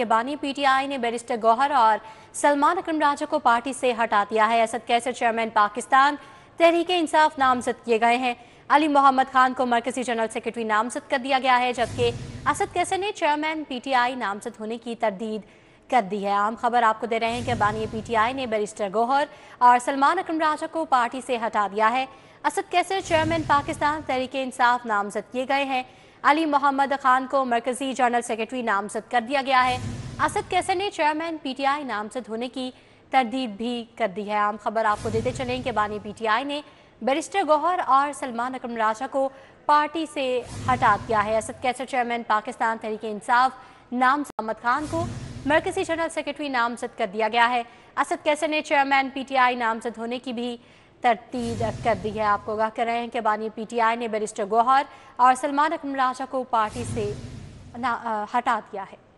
کے بانی P T I نے بیریسٹر گوہر اور سلمان اکرم راجہ کو پارٹی سے ہٹا دیا ہے اسد کیسر چیئرمین پاکستان تحریک انصاف نامزد کیے گئے ہیں علی محمد خان کو مرکزی جنرل سیکرٹری نامزد کر دیا گیا ہے جبکہ اسد کیسر نے چیئرمین پی ٹی آئی نامزد ہونے کی تردید کر دی ہے عام خبر آپ کو دے رہے ہیں کہ بانی پی ٹی آئی نے بیریسٹر گوہر اور سلمان اکرم راجہ کو پارٹی سے ہٹا دیا ہے اسد کیسر چیئرمین پاکستان تحریک انصاف نامزد کیے گئے ہیں علی محمد خان کو مرکزی جنرل سیکیٹری نامزد کر دیا گیا ہے اسد کیسر نے چیئرمین پی ٹی آئی نامزد ہونے کی تردید بھی کر دی ہے عام خبر آپ کو دیتے چلیں کہ بانی پی ٹی آئی نے بیرسٹر گوہر اور سلمان اکرم راجہ کو پارٹی سے ہٹا دیا ہے اسد کیسر چیئرمین پاکستان تحریک انصاف نام محمد خان کو مرکزی جنرل سیکیٹری نامزد کر دیا گیا ہے اسد کیسر نے چیئرمین پی ٹی آئی نامزد ہونے کی بھی ترتیب کر دی ہے آپ کو گاہ کر رہے ہیں کہ بانی پی ٹی آئی نے بیرسٹر گوہر اور سلمان اکمل راجہ کو پارٹی سے ہٹا دیا ہے